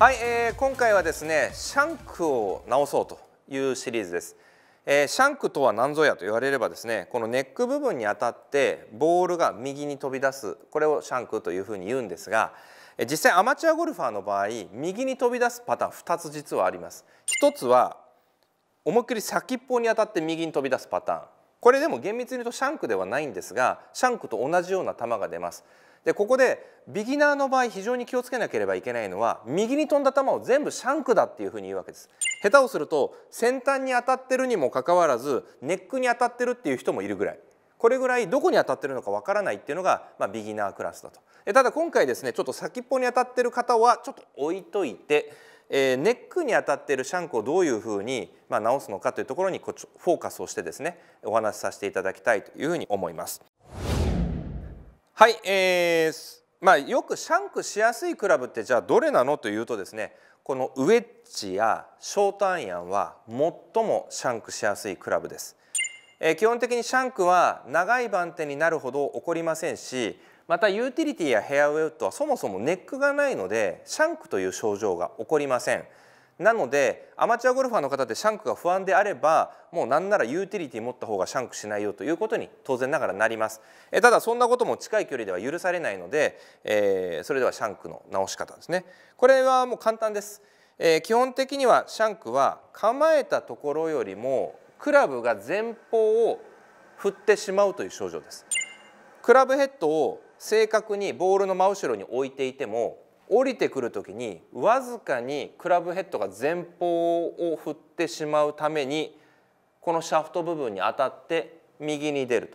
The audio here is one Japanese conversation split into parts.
はい、えー、今回はですねシャンクを直そうというシリーズです、えー、シャンクとは何ぞやと言われればですねこのネック部分に当たってボールが右に飛び出すこれをシャンクというふうに言うんですが実際アマチュアゴルファーの場合右に飛び出すパターン2つ実はあります一つは思いっきり先っぽに当たって右に飛び出すパターンこれでも厳密に言うとシャンクではないんですがシャンクと同じような球が出ますでここでビギナーの場合非常に気をつけなければいけないのは右に飛んだ球を全部シャンクだっていうふうに言うわけです下手をすると先端に当たってるにもかかわらずネックに当たってるっていう人もいるぐらいこれぐらいどこに当たってるのかわからないっていうのが、まあ、ビギナークラスだとただ今回ですねちょっと先っぽに当たってる方はちょっと置いといて、えー、ネックに当たってるシャンクをどういうふうに、まあ、直すのかというところにフォーカスをしてですねお話しさせていただきたいというふうに思います。はい、えーまあ、よくシャンクしやすいクラブってじゃあどれなのというとですねこのウェッジやショートアイアンは最もシャンクしやすいクラブです、えー、基本的にシャンクは長い番手になるほど起こりませんしまたユーティリティやヘアウェイウッドはそもそもネックがないのでシャンクという症状が起こりません。なのでアマチュアゴルファーの方でシャンクが不安であればもう何ならユーティリティ持った方がシャンクしないよということに当然ながらなりますえただそんなことも近い距離では許されないので、えー、それではシャンクの直し方ですねこれはもう簡単です、えー、基本的にはシャンクは構えたところよりもクラブが前方を振ってしまうという症状ですクラブヘッドを正確にボールの真後ろに置いていても降りてくる時にわずかにクラブヘッドが前方を振ってしまうためにこのシャフト部分に当たって右に出る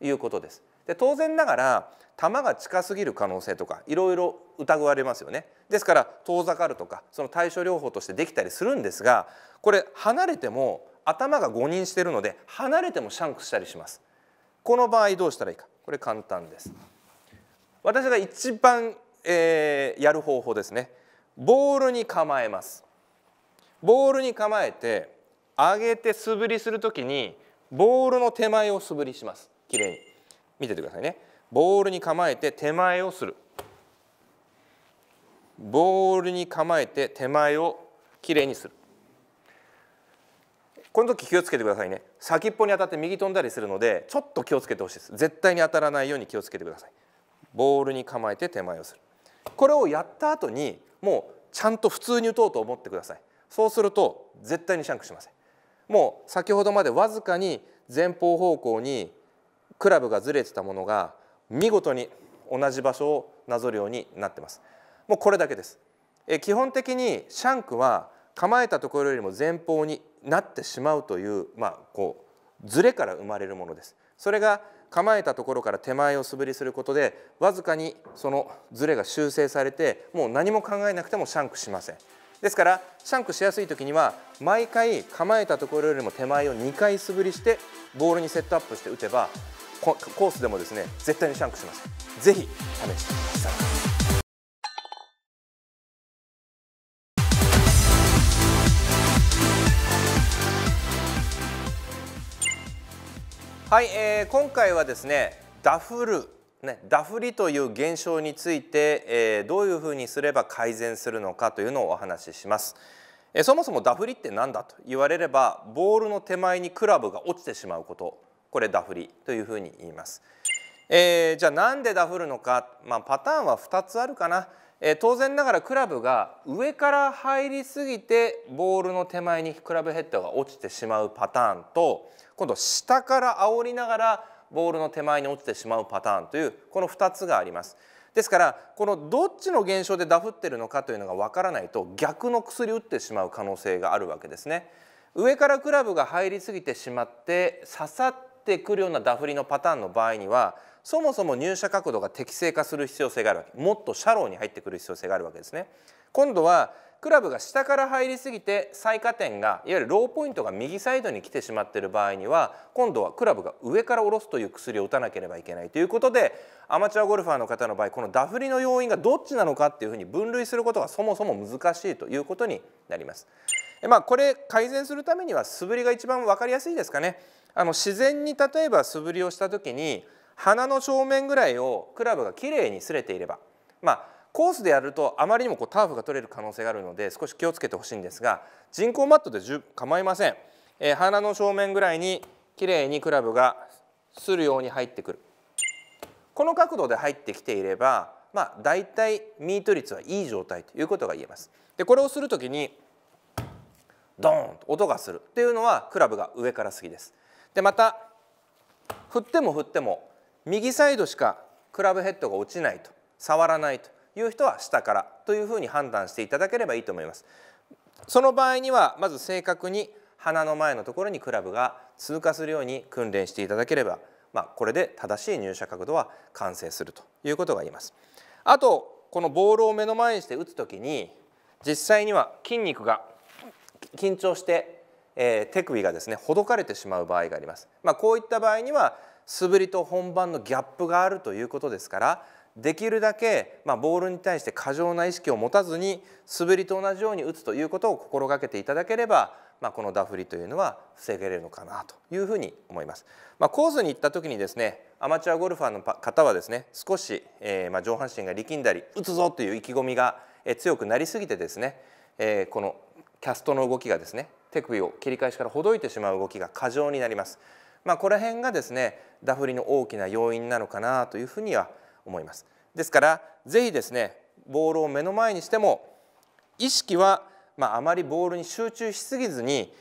ということです。で当然ながら球が近すぎる可能性とかいろいろ疑われますよね。ですから遠ざかるとかその対処療法としてできたりするんですがこれ離れても頭が誤認してるので離れてもシャンクしたりします。この場合どうしたらいいかこれ簡単です。私が一番えー、やる方法ですねボールに構えますボールに構えて上げて素振りする時にボールの手前を素振りしますきれいに見ててくださいねボールに構えて手前をするボールに構えて手前をきれいにするこの時気をつけてくださいね先っぽに当たって右飛んだりするのでちょっと気をつけてほしいです絶対に当たらないように気をつけてくださいボールに構えて手前をするこれをやった後にもうちゃんと普通に打とうと思ってくださいそうすると絶対にシャンクしませんもう先ほどまでわずかに前方方向にクラブがずれてたものが見事に同じ場所をなぞるようになってますもうこれだけですえ基本的にシャンクは構えたところよりも前方になってしまうというまあこうずれから生まれるものですそれが構えたところから手前を素振りすることでわずかにそのズレが修正されてもう何も考えなくてもシャンクしませんですからシャンクしやすい時には毎回構えたところよりも手前を2回素振りしてボールにセットアップして打てばコースでもですね絶対にシャンクしますぜひ試してくださいはい、えー、今回はですねダフルね、ダフリという現象について、えー、どういうふうにすれば改善するのかというのをお話しします、えー、そもそもダフリって何だと言われればボールの手前にクラブが落ちてしまうことこれダフリというふうに言います、えー、じゃあなんでダフるのか、まあ、パターンは2つあるかな、えー、当然ながらクラブが上から入りすぎてボールの手前にクラブヘッドが落ちてしまうパターンと今度下から煽りながらボールの手前に落ちてしまうパターンというこの2つがあります。ですからこのどっちの現象でダフってるのかというのが分からないと逆の薬打ってしまう可能性があるわけですね。上からクラブが入りすぎてしまって刺さってくるようなダフりのパターンの場合にはそもそも入射角度が適正化する必要性があるわけもっとシャローに入ってくる必要性があるわけですね。今度はクラブが下から入りすぎて最下点がいわゆるローポイントが右サイドに来てしまっている場合には今度はクラブが上から下ろすという薬を打たなければいけないということでアマチュアゴルファーの方の場合このダフリの要因がどっちなのかっていうふうに分類することがそもそも難しいということになります。まあ、これ改善するためには素振りが一番分かりやすいですかね。あの自然に例えば素振りをした時に鼻の正面ぐらいをクラブがきれいに擦れていればまあコースでやるとあまりにもこうターフが取れる可能性があるので少し気をつけてほしいんですが人工マットで構いません、えー、鼻の正面ぐらいにきれいにクラブがするように入ってくるこの角度で入ってきていればまあ大体ミート率はいい状態ということが言えますでこれをするときにドーンと音がするっていうのはクラブが上から過ぎですでまた振っても振っても右サイドしかクラブヘッドが落ちないと触らないという人は下からというふうに判断していただければいいと思います。その場合にはまず正確に鼻の前のところにクラブが通過するように訓練していただければ、まあ、これで正しい入射角度は完成するということが言えます。あとこのボールを目の前にして打つ時に実際には筋肉が緊張して、えー、手首がですねほどかれてしまう場合があります。まあ、こういった場合には素振りと本番のギャップがあるということですからできるだけ、まあ、ボールに対して過剰な意識を持たずに素振りと同じように打つということを心がけていただければ、まあ、このダフりというのは防げれるのかなというふうに思います。まあ、コースに行った時にですねアマチュアゴルファーの方はですね少し、えま上半身が力んだり打つぞという意気込みが強くなりすぎてですね、えこのキャストの動きがですね手首を切り返しからほどいてしまう動きが過剰になります。まあ、こら辺がですねダフリの大きな要因なのかなというふうには思います。ですから是非ですねボールを目の前にしても意識は、まあまりボールに集中しすぎずに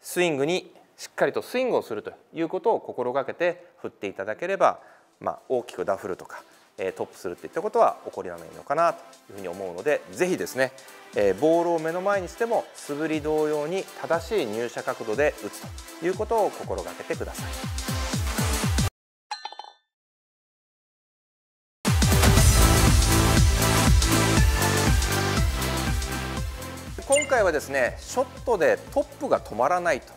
スイングにしっかりとスイングをするということを心がけて振っていただければ、まあ、大きくダフるとかえトップするっていったことは起こりないのかなというふうに思うのでぜひですね、えボールを目の前にしても素振り同様に正しい入射角度で打つということを心がけてください。今回はですねショットでトップが止まらないと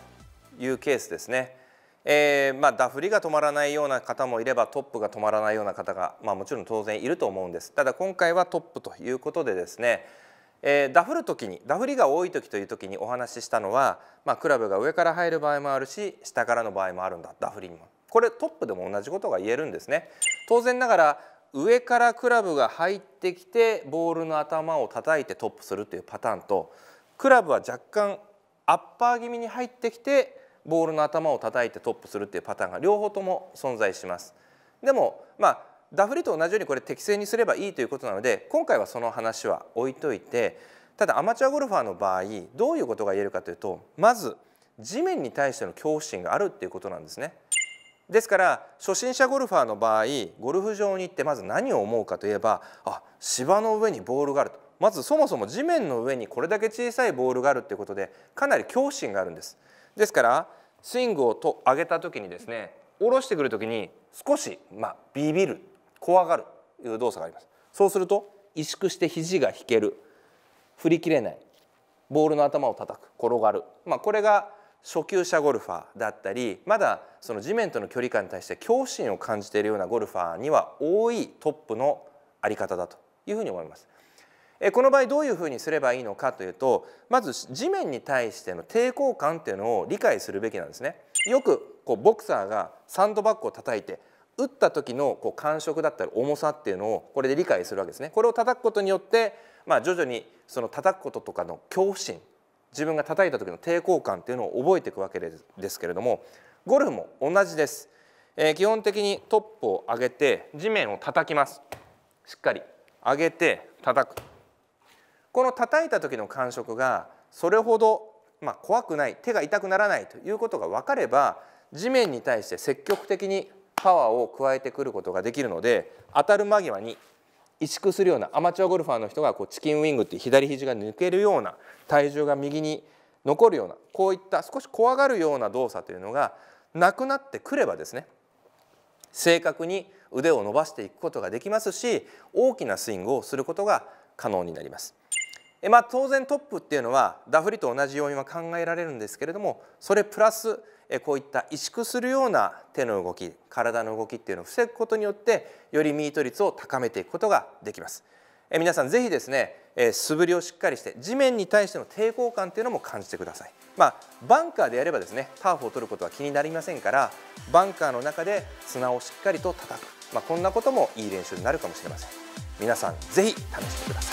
いうケースですねえーまあ、ダフりが止まらないような方もいればトップが止まらないような方が、まあ、もちろん当然いると思うんですただ今回はトップということでですね、えー、ダフる時にダフりが多い時という時にお話ししたのは、まあ、クラブが上から入る場合もあるし下からの場合もあるんだダフりにもこれトップでも同じことが言えるんですね当然ながら上からクラブが入ってきてボールの頭を叩いてトップするというパターンとクラブは若干アッパー気味に入ってきてボールの頭を叩いてトップするっていうパターンが両方とも存在します。でも、まあ、ダフリと同じようにこれ適正にすればいいということなので今回はその話は置いといてただアマチュアゴルファーの場合どういうことが言えるかというとまず地面に対しての恐怖心があるっていうことなんですね。ですから初心者ゴルファーの場合ゴルフ場に行ってまず何を思うかといえばあ芝の上にボールがあるとまずそもそも地面の上にこれだけ小さいボールがあるっていうことでかなり恐怖心があるんです。ですからスイングをと上げた時にですね下ろしてくる時に少し、まあ、ビビる怖がるという動作がありますそうすると萎縮して肘が引ける振り切れないボールの頭を叩く転がる、まあ、これが初級者ゴルファーだったりまだその地面との距離感に対して恐怖心を感じているようなゴルファーには多いトップの在り方だというふうに思います。この場合どういうふうにすればいいのかというとまず地面に対しての抵抗感っていうのを理解するべきなんですね。よくこうボクサーがサンドバッグを叩いて打った時のこう感触だったり重さっていうのをこれで理解するわけですね。これを叩くことによって、まあ、徐々にその叩くこととかの恐怖心自分が叩いた時の抵抗感っていうのを覚えていくわけですけれどもゴルフも同じです。えー、基本的にトップを上げて地面を叩きます。しっかり上げて叩く。この叩いた時の感触がそれほど、ま怖くない手が痛くならないということが分かれば地面に対して積極的にパワーを加えてくることができるので当たる間際に萎縮するようなアマチュアゴルファーの人がこうチキンウィングって左肘が抜けるような体重が右に残るようなこういった少し怖がるような動作というのがなくなってくればですね正確に腕を伸ばしていくことができますし大きなスイングをすることが可能になります。まあ、当然トップっていうのはダフリと同じ要因は考えられるんですけれどもそれプラスこういった萎縮するような手の動き体の動きっていうのを防ぐことによってよりミート率を高めていくことができます。え皆さんぜひですね、え素振りをしっかりして地面に対しての抵抗感っていうのも感じてください、まあ、バンカーでやればですねターフを取ることは気になりませんからバンカーの中で砂をしっかりと叩く、まあ、こんなこともいい練習になるかもしれません皆さんぜひ試してください